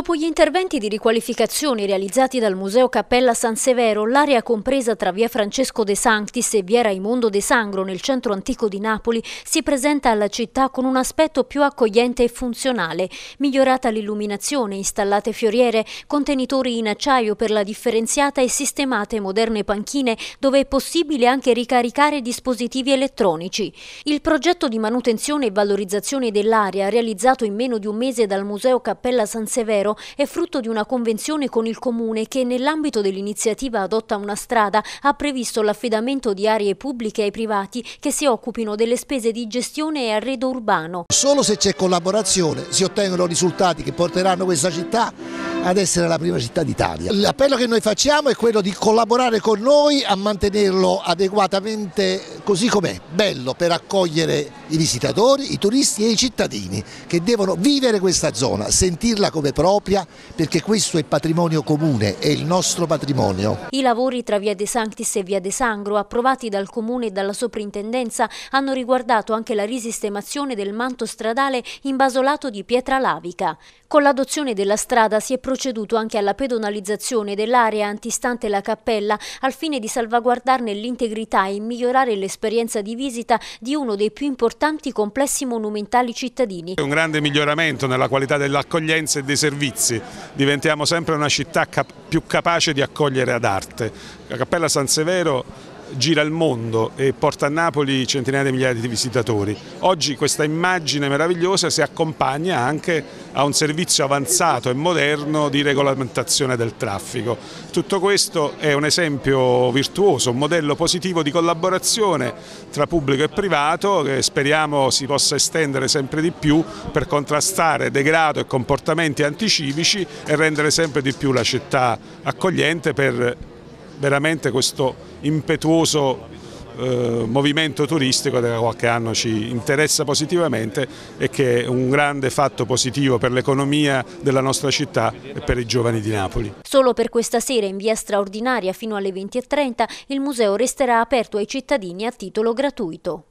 Dopo gli interventi di riqualificazione realizzati dal Museo Cappella San Severo, l'area compresa tra via Francesco De Sanctis e via Raimondo De Sangro nel centro antico di Napoli si presenta alla città con un aspetto più accogliente e funzionale, migliorata l'illuminazione, installate fioriere, contenitori in acciaio per la differenziata e sistemate moderne panchine dove è possibile anche ricaricare dispositivi elettronici. Il progetto di manutenzione e valorizzazione dell'area realizzato in meno di un mese dal Museo Cappella San Severo Bracero è frutto di una convenzione con il Comune che nell'ambito dell'iniziativa Adotta una strada ha previsto l'affidamento di aree pubbliche ai privati che si occupino delle spese di gestione e arredo urbano. Solo se c'è collaborazione si ottengono risultati che porteranno questa città ad essere la prima città d'Italia. L'appello che noi facciamo è quello di collaborare con noi a mantenerlo adeguatamente così com'è, bello per accogliere i visitatori, i turisti e i cittadini che devono vivere questa zona, sentirla come propria perché questo è patrimonio comune, è il nostro patrimonio. I lavori tra Via De Sanctis e Via De Sangro approvati dal Comune e dalla Soprintendenza hanno riguardato anche la risistemazione del manto stradale in basolato di pietra lavica. Con l'adozione della strada si è proceduto anche alla pedonalizzazione dell'area antistante la cappella al fine di salvaguardarne l'integrità e migliorare l'esperienza di visita di uno dei più importanti complessi monumentali cittadini. un grande miglioramento nella qualità dell'accoglienza e dei servizi. Diventiamo sempre una città cap più capace di accogliere ad arte. La Cappella San Severo gira il mondo e porta a Napoli centinaia di migliaia di visitatori. Oggi questa immagine meravigliosa si accompagna anche a un servizio avanzato e moderno di regolamentazione del traffico. Tutto questo è un esempio virtuoso, un modello positivo di collaborazione tra pubblico e privato che speriamo si possa estendere sempre di più per contrastare degrado e comportamenti anticivici e rendere sempre di più la città accogliente per veramente questo impetuoso eh, movimento turistico che da qualche anno ci interessa positivamente e che è un grande fatto positivo per l'economia della nostra città e per i giovani di Napoli. Solo per questa sera in via straordinaria fino alle 20.30 il museo resterà aperto ai cittadini a titolo gratuito.